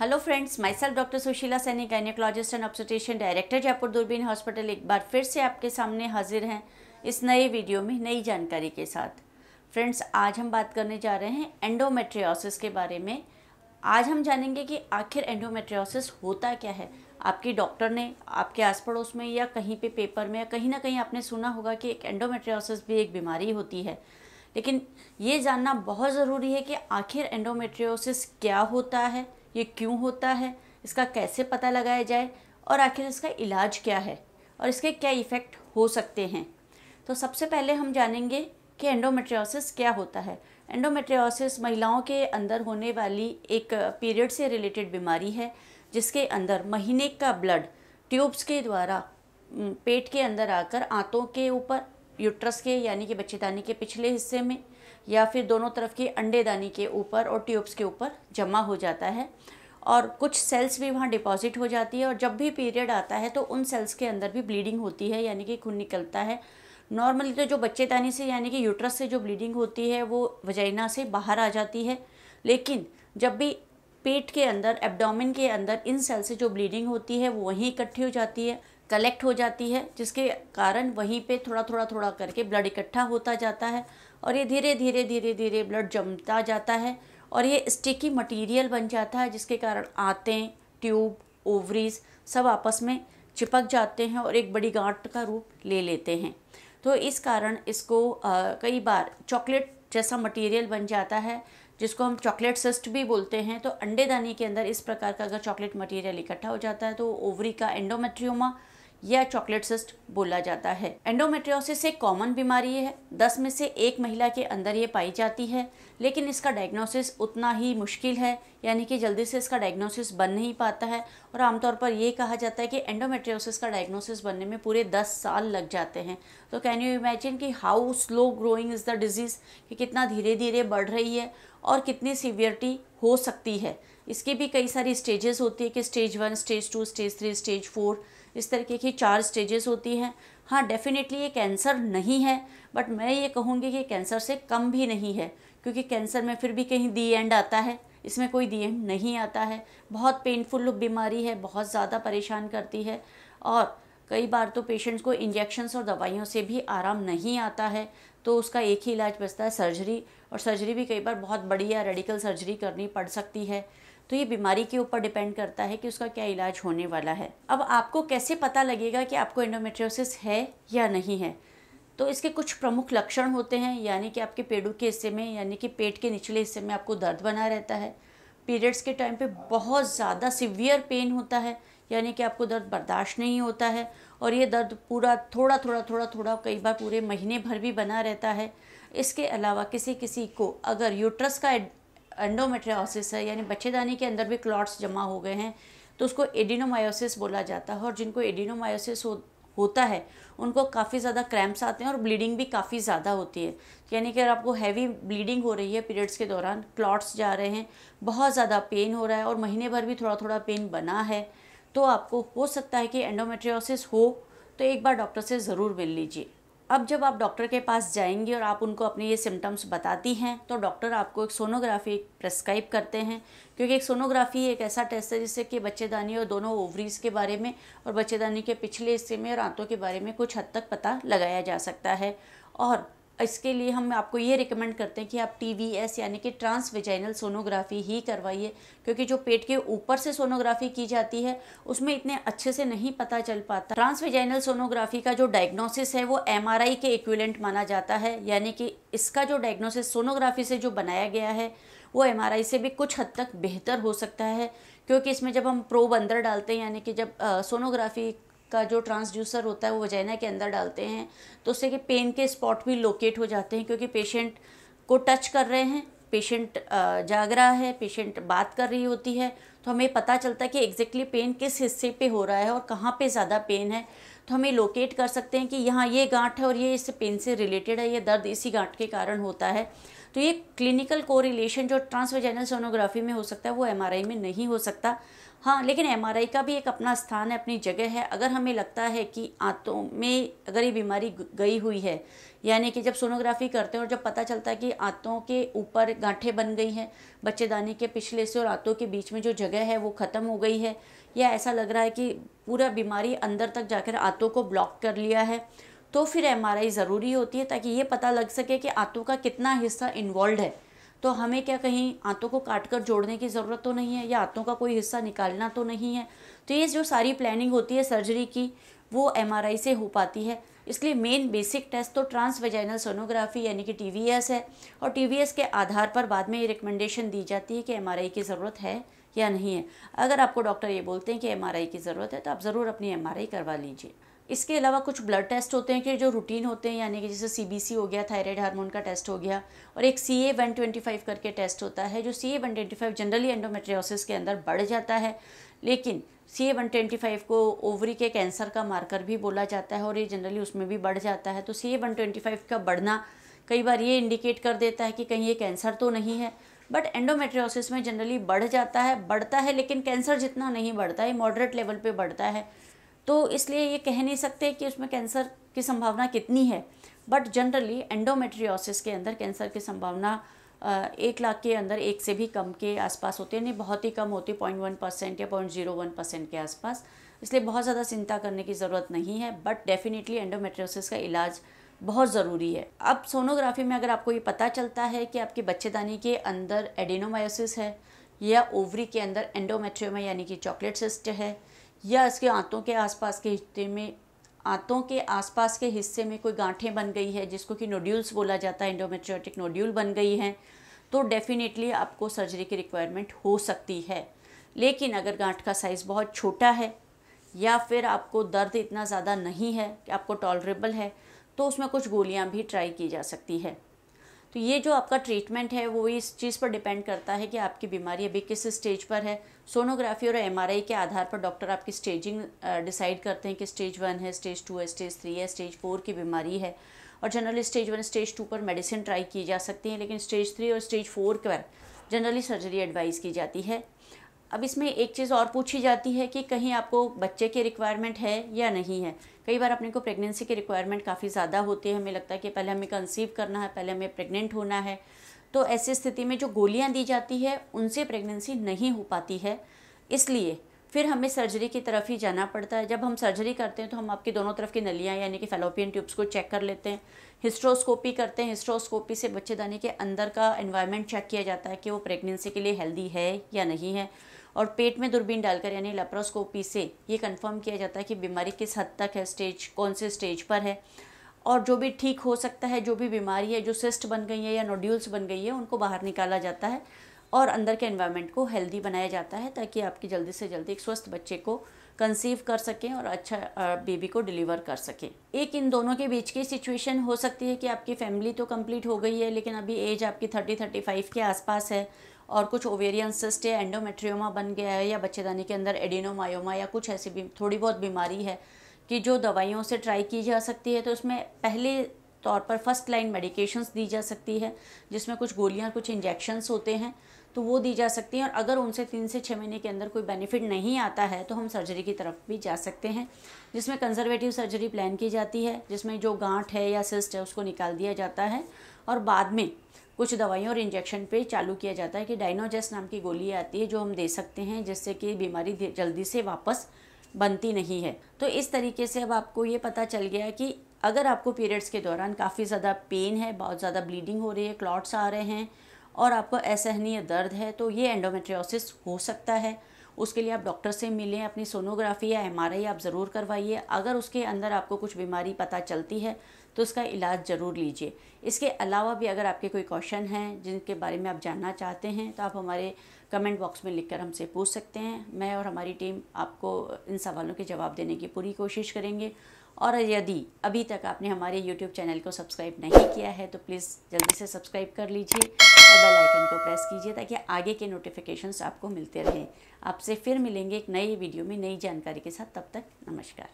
hello friends my self doctor Sushila Saini gynaecologist and obstetrician director Jaipur Doorbeen hospital एक बार फिर से आपके सामने हाजिर हैं इस नए वीडियो में नई जानकारी के साथ फ्रेंड्स आज हम बात करने जा रहे हैं एंडोमेट्रियोसिस के बारे में आज हम जानेंगे कि आखिर एंडोमेट्रियोसिस होता क्या है आपके डॉक्टर ने आपके आस पड़ोस में या कहीं पे पेपर में या कहीं ना कहीं आपने सुना होगा कि एक एंडोमेट्रियोसिस भी एक बीमारी होती है लेकिन ये जानना बहुत ज़रूरी है कि आखिर एंडोमेट्रियोसिस क्या होता है ये क्यों होता है इसका कैसे पता लगाया जाए और आखिर इसका इलाज क्या है और इसके क्या इफ़ेक्ट हो सकते हैं तो सबसे पहले हम जानेंगे कि एंडोमेट्रियोसिस क्या होता है एंडोमेट्रियोसिस महिलाओं के अंदर होने वाली एक पीरियड से रिलेटेड बीमारी है जिसके अंदर महीने का ब्लड ट्यूब्स के द्वारा पेट के अंदर आकर आंतों के ऊपर यूट्रस के यानी कि बच्चेदानी के पिछले हिस्से में या फिर दोनों तरफ के अंडेदानी के ऊपर और ट्यूब्स के ऊपर जमा हो जाता है और कुछ सेल्स भी वहाँ डिपॉजिट हो जाती है और जब भी पीरियड आता है तो उन सेल्स के अंदर भी ब्लीडिंग होती है यानी कि खून निकलता है नॉर्मली तो जो बच्चेदानी से यानी कि यूट्रस से जो ब्लीडिंग होती है वो वजाइना से बाहर आ जाती है लेकिन जब भी पेट के अंदर एब्डोमिन के अंदर इन सेल से जो ब्लीडिंग होती है वो वहीं इकट्ठी हो जाती है कलेक्ट हो जाती है जिसके कारण वहीं पे थोड़ा थोड़ा थोड़ा करके ब्लड इकट्ठा होता जाता है और ये धीरे धीरे धीरे धीरे ब्लड जमता जाता है और ये स्टिकी मटेरियल बन जाता है जिसके कारण आते ट्यूब ओवरीज सब आपस में चिपक जाते हैं और एक बड़ी गांठ का रूप ले लेते हैं तो इस कारण इसको आ, कई बार चॉकलेट जैसा मटेरियल बन जाता है जिसको हम चॉकलेट सिस्ट भी बोलते हैं तो अंडेदानी के अंदर इस प्रकार का अगर चॉकलेट मटेरियल इकट्ठा हो जाता है तो ओवरी का एंडोमेट्रियोमा या चॉकलेट सिस्ट बोला जाता है एंडोमेट्रियोसिस एक कॉमन बीमारी है दस में से एक महिला के अंदर ये पाई जाती है लेकिन इसका डायग्नोसिस उतना ही मुश्किल है यानी कि जल्दी से इसका डायग्नोसिस बन नहीं पाता है और आमतौर पर यह कहा जाता है कि एंडोमेट्रियोसिस का डायग्नोसिस बनने में पूरे दस साल लग जाते हैं तो कैन यू इमेजिन कि how slow growing is the disease कि कितना धीरे धीरे बढ़ रही है और कितनी सीवियरिटी हो सकती है इसके भी कई सारी स्टेजेस होती है कि stage one stage two stage three stage four इस तरीके की चार स्टेजेस होती हैं हाँ डेफिनेटली ये कैंसर नहीं है बट मैं ये कहूँगी कि कैंसर से कम भी नहीं है क्योंकि कैंसर में फिर भी कहीं दी एंड आता है इसमें कोई दी एंड नहीं आता है बहुत पेनफुल बीमारी है बहुत ज़्यादा परेशान करती है और कई बार तो पेशेंट्स को इंजेक्शन्स और दवाइयों से भी आराम नहीं आता है तो उसका एक ही इलाज बचता है सर्जरी और सर्जरी भी कई बार बहुत बड़ी या रेडिकल सर्जरी करनी पड़ सकती है तो ये बीमारी के ऊपर डिपेंड करता है कि उसका क्या इलाज होने वाला है अब आपको कैसे पता लगेगा कि आपको एंडोमेट्रियोसिस है या नहीं है तो इसके कुछ प्रमुख लक्षण होते हैं यानी कि आपके पेड़ों के हिस्से में यानी कि पेट के निचले हिस्से में आपको दर्द बना रहता है पीरियड्स के टाइम पे बहुत ज़्यादा सिवियर पेन होता है यानी कि आपको दर्द बर्दाश्त नहीं होता है और ये दर्द पूरा थोड़ा थोड़ा थोड़ा थोड़ा कई बार पूरे महीने भर भी बना रहता है इसके अलावा किसी किसी को अगर यूट्रस का एंडोमेट्रियासिस है यानी बच्चेदानी के अंदर भी क्लॉट्स जमा हो गए हैं तो उसको एडिनोमायोसिस बोला जाता है और जिनको एडिनोमायोसिस हो होता है उनको काफ़ी ज़्यादा क्रैम्प्स आते हैं और ब्लीडिंग भी काफ़ी ज़्यादा होती है तो यानी कि अगर आपको हैवी ब्लीडिंग हो रही है पीरियड्स के दौरान क्लॉट्स जा रहे हैं बहुत ज़्यादा पेन हो रहा है और महीने भर भी थोड़ा थोड़ा पेन बना है तो आपको हो सकता है कि एंडोमेट्रियोसिस हो तो एक बार डॉक्टर से ज़रूर मिल लीजिए अब जब आप डॉक्टर के पास जाएंगी और आप उनको अपने ये सिम्टम्स बताती हैं तो डॉक्टर आपको एक सोनोग्राफी प्रेस्क्राइब करते हैं क्योंकि एक सोनोग्राफी एक ऐसा टेस्ट है जिससे कि बच्चेदानी और दोनों ओवरीज के बारे में और बच्चेदानी के पिछले हिस्से में और आंतों के बारे में कुछ हद तक पता लगाया जा सकता है और इसके लिए हम आपको ये रिकमेंड करते हैं कि आप टी यानी कि ट्रांस वेजाइनल सोनोग्राफी ही करवाइए क्योंकि जो पेट के ऊपर से सोनोग्राफी की जाती है उसमें इतने अच्छे से नहीं पता चल पाता ट्रांस वेजाइनल सोनोग्राफी का जो डायग्नोसिस है वो एम के इक्विलेंट माना जाता है यानी कि इसका जो डायग्नोसिस सोनोग्राफी से जो बनाया गया है वो एम से भी कुछ हद तक बेहतर हो सकता है क्योंकि इसमें जब हम प्रोब अंदर डालते हैं यानी कि जब सोनोग्राफी का जो ट्रांसड्यूसर होता है वो वजाइना के अंदर डालते हैं तो उससे कि पेन के स्पॉट भी लोकेट हो जाते हैं क्योंकि पेशेंट को टच कर रहे हैं पेशेंट जाग रहा है पेशेंट बात कर रही होती है तो हमें पता चलता है कि एग्जैक्टली पेन किस हिस्से पे हो रहा है और कहाँ पे ज़्यादा पेन है तो हमें लोकेट कर सकते हैं कि यहाँ ये गांठ है और ये इस पेन से रिलेटेड है ये दर्द इसी गांठ के कारण होता है तो ये क्लिनिकल कोरिलेशन जो ट्रांसवेजाइनल सोनोग्राफी में हो सकता है वो एम में नहीं हो सकता हाँ लेकिन एम का भी एक अपना स्थान है अपनी जगह है अगर हमें लगता है कि आंतों में अगर ये बीमारी गई हुई है यानी कि जब सोनोग्राफी करते हैं और जब पता चलता है कि आंतों के ऊपर गांठें बन गई हैं बच्चेदानी के पिछले से और आंतों के बीच में जो जगह है वो ख़त्म हो गई है या ऐसा लग रहा है कि पूरा बीमारी अंदर तक जाकर आंतों को ब्लॉक कर लिया है तो फिर एम ज़रूरी होती है ताकि ये पता लग सके कि आंतों का कितना हिस्सा इन्वॉल्व है तो हमें क्या कहीं आंतों को काट कर जोड़ने की ज़रूरत तो नहीं है या आंतों का कोई हिस्सा निकालना तो नहीं है तो ये जो सारी प्लानिंग होती है सर्जरी की वो एम से हो पाती है इसलिए मेन बेसिक टेस्ट तो ट्रांसवेजाइनल सोनोग्राफी यानी कि टी है और टी के आधार पर बाद में ये रिकमेंडेशन दी जाती है कि एम की ज़रूरत है या नहीं है अगर आपको डॉक्टर ये बोलते हैं कि एम की ज़रूरत है तो आप ज़रूर अपनी एम करवा लीजिए इसके अलावा कुछ ब्लड टेस्ट होते हैं कि जो रूटीन होते हैं यानी कि जैसे सीबीसी हो गया थायराइड हार्मोन का टेस्ट हो गया और एक C A one twenty five करके टेस्ट होता है जो C A one twenty five generally endometriosis के अंदर बढ़ जाता है लेकिन C A one twenty five को ओवरी के कैंसर का मार्कर भी बोला जाता है और ये जनरली उसमें भी बढ़ जाता है तो C A one twenty five का बढ़ना कई बार ये इंडिकेट कर देता है कि कहीं ये कैंसर तो नहीं है बट एंडोमेट्रियोसिस में जनरली बढ़ जाता है बढ़ता है लेकिन कैंसर जितना नहीं बढ़ता है मॉडरेट लेवल पे बढ़ता है तो इसलिए ये कह नहीं सकते कि उसमें कैंसर की संभावना कितनी है बट जनरली एंडोमेट्रियोसिस के अंदर कैंसर की संभावना एक लाख के अंदर एक से भी कम के आसपास होते हैं नहीं बहुत ही कम होती है पॉइंट वन परसेंट या पॉइंट जीरो वन परसेंट के आसपास इसलिए बहुत ज़्यादा चिंता करने की ज़रूरत नहीं है बट डेफिनेटली एंडोमेट्रियोसिस का इलाज बहुत ज़रूरी है अब सोनोग्राफी में अगर आपको ये पता चलता है कि आपके बच्चेदानी के अंदर एडिनोमायोसिस है या ओवरी के अंदर एंडोमेट्रियोमा यानी कि चॉकलेट सिस्ट है या इसके आंतों के आसपास के हिस्से में आंतों के आसपास के हिस्से में कोई गांठें बन गई है जिसको कि नोड्यूल्स बोला जाता है इंडोमेट्रियोटिक नोड्यूल बन गई हैं तो डेफिनेटली आपको सर्जरी की रिक्वायरमेंट हो सकती है लेकिन अगर गांठ का साइज़ बहुत छोटा है या फिर आपको दर्द इतना ज़्यादा नहीं है कि आपको टॉलरेबल है तो उसमें कुछ गोलियां भी ट्राई की जा सकती है तो ये जो आपका ट्रीटमेंट है वो इस चीज़ पर डिपेंड करता है कि आपकी बीमारी अभी किस स्टेज पर है सोनोग्राफी और एमआरआई के आधार पर डॉक्टर आपकी स्टेजिंग डिसाइड करते हैं कि स्टेज वन है स्टेज टू है स्टेज थ्री है स्टेज फोर की बीमारी है और generally stage one stage two पर मेडिसिन ट्राई की जा सकती है लेकिन स्टेज थ्री और स्टेज फोर पर जनरली सर्जरी एडवाइस की जाती है अब इसमें एक चीज़ और पूछी जाती है कि कहीं आपको बच्चे की रिक्वायरमेंट है या नहीं है कई बार अपने को प्रेगनेंसी की रिक्वायरमेंट काफ़ी ज़्यादा होती है हमें लगता है कि पहले हमें कंसीव करना है पहले हमें प्रेग्नेंट होना है तो ऐसी स्थिति में जो गोलियां दी जाती है उनसे प्रेगनेंसी नहीं हो पाती है इसलिए फिर हमें सर्जरी की तरफ ही जाना पड़ता है जब हम सर्जरी करते हैं तो हम आपकी दोनों तरफ की नलियाँ यानी कि फेलोपियन ट्यूब्स को चेक कर लेते हैं हिस्ट्रोस्कोपी करते हैं हिस्ट्रोस्कोपी से बच्चेदानी के अंदर का एनवायरनमेंट चेक किया जाता है कि वो प्रेगनेंसी के लिए हेल्दी है या नहीं है और पेट में दूरबीन डालकर यानी लेप्रोस्कोपी से ये कंफर्म किया जाता है कि बीमारी किस हद तक है स्टेज कौन से स्टेज पर है और जो भी ठीक हो सकता है जो भी बीमारी है जो सिस्ट बन गई है या नोड्यूल्स बन गई है उनको बाहर निकाला जाता है और अंदर के इन्वायरमेंट को हेल्दी बनाया जाता है ताकि आपकी जल्दी से जल्दी एक स्वस्थ बच्चे को कंसीव कर सकें और अच्छा बेबी को डिलीवर कर सकें एक इन दोनों के बीच की सिचुएशन हो सकती है कि आपकी फैमिली तो कंप्लीट हो गई है लेकिन अभी एज आपकी थर्टी थर्टी फाइव के आसपास है और कुछ ओवेरियन सिस्ट या एंडोमेट्रियोमा बन गया है या बच्चेदानी के अंदर एडिनोमायोमा या कुछ ऐसी भी थोड़ी बहुत बीमारी है कि जो दवाइयों से ट्राई की जा सकती है तो उसमें पहले तौर पर फर्स्ट लाइन मेडिकेशंस दी जा सकती है जिसमें कुछ गोलियां कुछ इंजेक्शंस होते हैं तो वो दी जा सकती हैं और अगर उनसे तीन से छः महीने के अंदर कोई बेनिफिट नहीं आता है तो हम सर्जरी की तरफ भी जा सकते हैं जिसमें कंजर्वेटिव सर्जरी प्लान की जाती है जिसमें जो गांठ है या सिस्ट है उसको निकाल दिया जाता है और बाद में कुछ दवाइयों और इंजेक्शन पे चालू किया जाता है कि डायनोजेस नाम की गोली आती है जो हम दे सकते हैं जिससे कि बीमारी जल्दी से वापस बनती नहीं है तो इस तरीके से अब आपको ये पता चल गया कि अगर आपको पीरियड्स के दौरान काफ़ी ज़्यादा पेन है बहुत ज़्यादा ब्लीडिंग हो रही है क्लॉट्स आ रहे हैं और आपको असहनीय दर्द है तो ये एंडोमेट्रियोसिस हो सकता है उसके लिए आप डॉक्टर से मिलें अपनी सोनोग्राफी या एमआरआई आप ज़रूर करवाइए अगर उसके अंदर आपको कुछ बीमारी पता चलती है तो उसका इलाज ज़रूर लीजिए इसके अलावा भी अगर आपके कोई क्वेश्चन हैं जिनके बारे में आप जानना चाहते हैं तो आप हमारे कमेंट बॉक्स में लिखकर हमसे पूछ सकते हैं मैं और हमारी टीम आपको इन सवालों के जवाब देने की पूरी कोशिश करेंगे और यदि अभी तक आपने हमारे YouTube चैनल को सब्सक्राइब नहीं किया है तो प्लीज़ जल्दी से सब्सक्राइब कर लीजिए और बेल आइकन को प्रेस कीजिए ताकि आगे के नोटिफिकेशंस आपको मिलते रहें आपसे फिर मिलेंगे एक नई वीडियो में नई जानकारी के साथ तब तक नमस्कार